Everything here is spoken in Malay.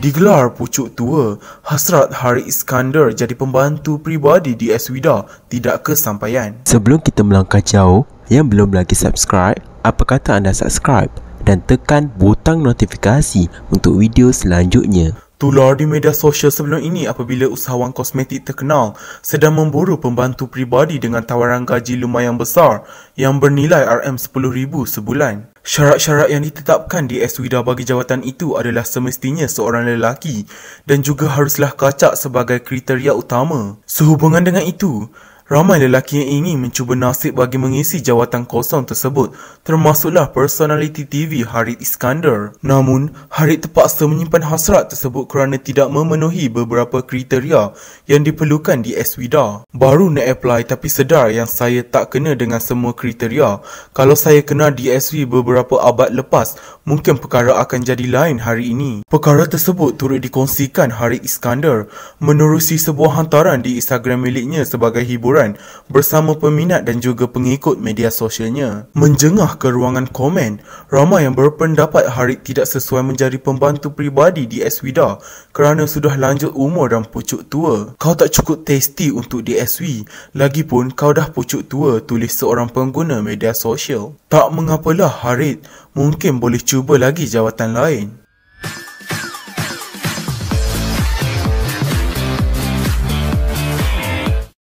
Digelar pucuk tua, hasrat Hari Iskandar jadi pembantu pribadi di Eswida tidak kesampaian. Sebelum kita melangkah jauh, yang belum lagi subscribe, apa kata anda subscribe dan tekan butang notifikasi untuk video selanjutnya. Tular di media sosial sebelum ini apabila usahawan kosmetik terkenal sedang memburu pembantu pribadi dengan tawaran gaji lumayan besar yang bernilai RM10,000 sebulan. Syarat-syarat yang ditetapkan di Eswida bagi jawatan itu adalah semestinya seorang lelaki dan juga haruslah kacak sebagai kriteria utama. Sehubungan dengan itu, Ramai lelaki yang ingin mencuba nasib bagi mengisi jawatan kosong tersebut termasuklah personaliti TV Harith Iskandar. Namun, Harith terpaksa menyimpan hasrat tersebut kerana tidak memenuhi beberapa kriteria yang diperlukan di SWIDA. Baru nak apply tapi sedar yang saya tak kena dengan semua kriteria. Kalau saya kena di DSW beberapa abad lepas, mungkin perkara akan jadi lain hari ini. Perkara tersebut turut dikongsikan Harith Iskandar menerusi sebuah hantaran di Instagram miliknya sebagai hiburan hiburan bersama peminat dan juga pengikut media sosialnya. Menjengah ke ruangan komen, ramai yang berpendapat Harith tidak sesuai menjadi pembantu pribadi di Aswida kerana sudah lanjut umur dan pucuk tua. Kau tak cukup tasty untuk di SW, lagipun kau dah pucuk tua tulis seorang pengguna media sosial. Tak mengapalah Harith, mungkin boleh cuba lagi jawatan lain.